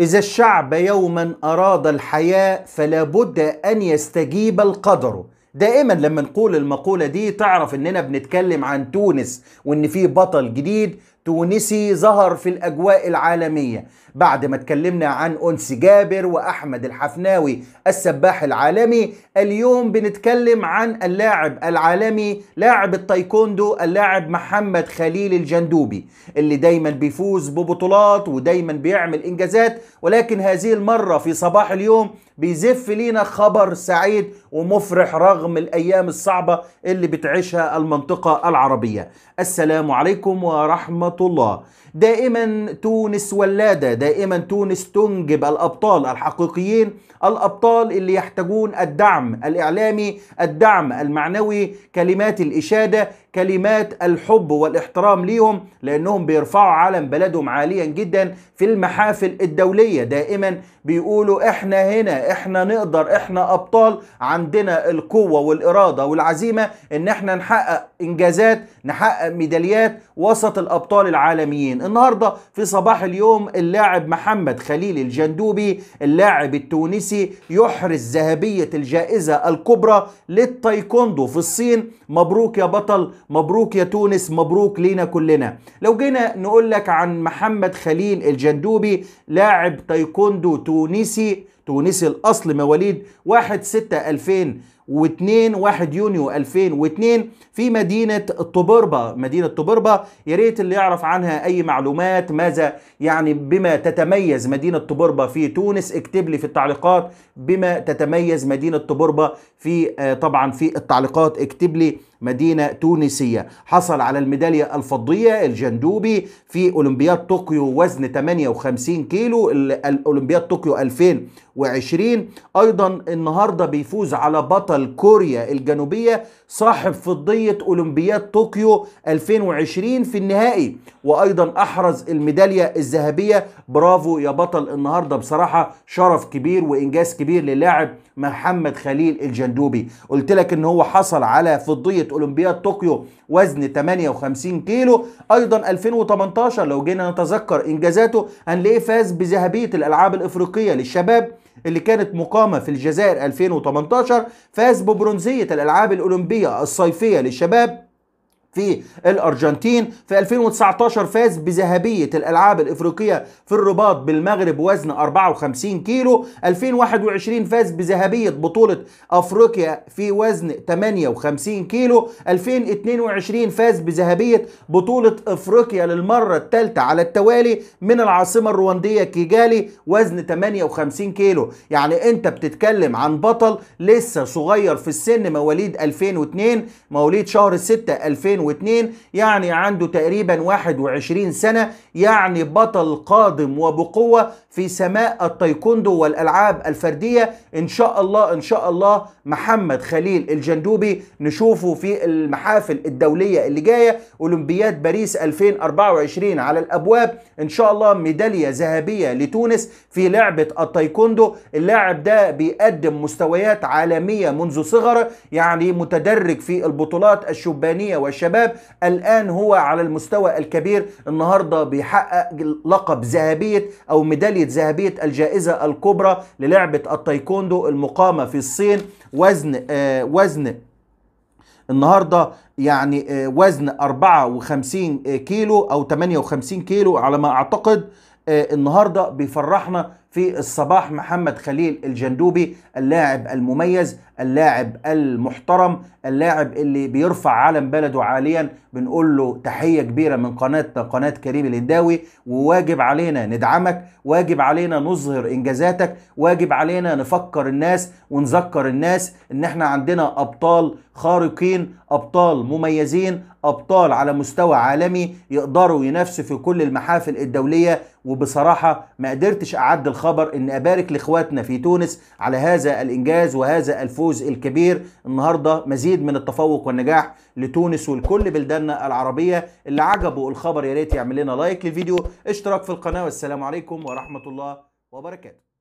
إذا الشعب يوما أراد الحياة فلا بد أن يستجيب القدر دائما لما نقول المقولة دي تعرف إننا بنتكلم عن تونس وإن في بطل جديد تونسي ظهر في الأجواء العالمية بعد ما اتكلمنا عن أنس جابر وأحمد الحفناوي السباح العالمي اليوم بنتكلم عن اللاعب العالمي لاعب التايكوندو اللاعب محمد خليل الجندوبي اللي دايما بيفوز ببطولات ودايما بيعمل إنجازات ولكن هذه المرة في صباح اليوم بيزف لينا خبر سعيد ومفرح رغم الأيام الصعبة اللي بتعيشها المنطقة العربية السلام عليكم ورحمة الله دائما تونس ولاده دائما تونس تنجب الابطال الحقيقيين الابطال اللي يحتاجون الدعم الاعلامي الدعم المعنوي كلمات الاشاده كلمات الحب والاحترام ليهم لأنهم بيرفعوا علم بلدهم عاليا جدا في المحافل الدولية دائما بيقولوا احنا هنا احنا نقدر احنا أبطال عندنا القوة والإرادة والعزيمة ان احنا نحقق إنجازات نحقق ميداليات وسط الأبطال العالميين النهاردة في صباح اليوم اللاعب محمد خليل الجندوبي اللاعب التونسي يحرز ذهبية الجائزة الكبرى للتايكوندو في الصين مبروك يا بطل مبروك يا تونس مبروك لينا كلنا لو جينا نقول لك عن محمد خليل الجندوبي لاعب تايكوندو تونسي تونسي الأصل مواليد 1 6 2000 و2 1 يونيو 2002 في مدينة طبربة مدينة طبربة يا ريت اللي يعرف عنها أي معلومات ماذا يعني بما تتميز مدينة طبربة في تونس اكتب لي في التعليقات بما تتميز مدينة طبربة في آه، طبعا في التعليقات اكتب لي مدينة تونسية حصل على الميدالية الفضية الجندوبي في أولمبياد طوكيو وزن 58 كيلو اولمبياد طوكيو 2020 أيضا النهاردة بيفوز على بطل بطل كوريا الجنوبية صاحب فضية أولمبياد طوكيو 2020 في النهائي وأيضا أحرز الميدالية الذهبية برافو يا بطل النهاردة بصراحة شرف كبير وإنجاز كبير للاعب محمد خليل الجندوبي قلت لك ان هو حصل على فضية أولمبياد طوكيو وزن 58 كيلو أيضا 2018 لو جينا نتذكر إنجازاته هنلاقيه فاز بذهبية الألعاب الإفريقية للشباب اللي كانت مقامة في الجزائر 2018 فاز ببرونزية الألعاب الأولمبية الصيفية للشباب في الارجنتين في 2019 فاز بذهبيه الالعاب الافريقيه في الرباط بالمغرب وزن 54 كيلو 2021 فاز بذهبيه بطوله افريقيا في وزن 58 كيلو 2022 فاز بذهبيه بطوله افريقيا للمره الثالثه على التوالي من العاصمه الروانديه كيجالي وزن 58 كيلو يعني انت بتتكلم عن بطل لسه صغير في السن مواليد 2002 مواليد شهر 6 2000 2002 يعني عنده تقريبا 21 سنة يعني بطل قادم وبقوة في سماء التايكوندو والألعاب الفردية إن شاء الله إن شاء الله محمد خليل الجندوبي نشوفه في المحافل الدولية اللي جاية أولمبياد باريس 2024 على الأبواب إن شاء الله ميدالية ذهبية لتونس في لعبة التايكوندو اللاعب ده بيقدم مستويات عالمية منذ صغره يعني متدرج في البطولات الشبانية والشباب الشباب الآن هو على المستوى الكبير النهاردة بيحقق لقب ذهبية أو ميدالية ذهبية الجائزة الكبرى للعبة التايكوندو المقامة في الصين وزن آه وزن النهارده يعني آه وزن 54 كيلو او 58 كيلو على ما اعتقد آه النهارده بيفرحنا في الصباح محمد خليل الجندوبي اللاعب المميز اللاعب المحترم اللاعب اللي بيرفع علم بلده عاليا بنقول له تحيه كبيره من قناه قناه كريم الهنداوي وواجب علينا ندعمك واجب علينا نظهر انجازاتك واجب علينا نفكر الناس ونذكر الناس ان احنا عندنا ابطال خارقين ابطال مميزين ابطال على مستوى عالمي يقدروا ينافسوا في كل المحافل الدوليه وبصراحه ما قدرتش اعد الخبر ان ابارك لاخواتنا في تونس على هذا الانجاز وهذا الفوز الكبير النهارده مزيد من التفوق والنجاح لتونس ولكل بلداننا العربيه اللي عجبه الخبر يا ريت يعمل لنا لايك للفيديو اشتراك في القناه والسلام عليكم ورحمه الله وبركاته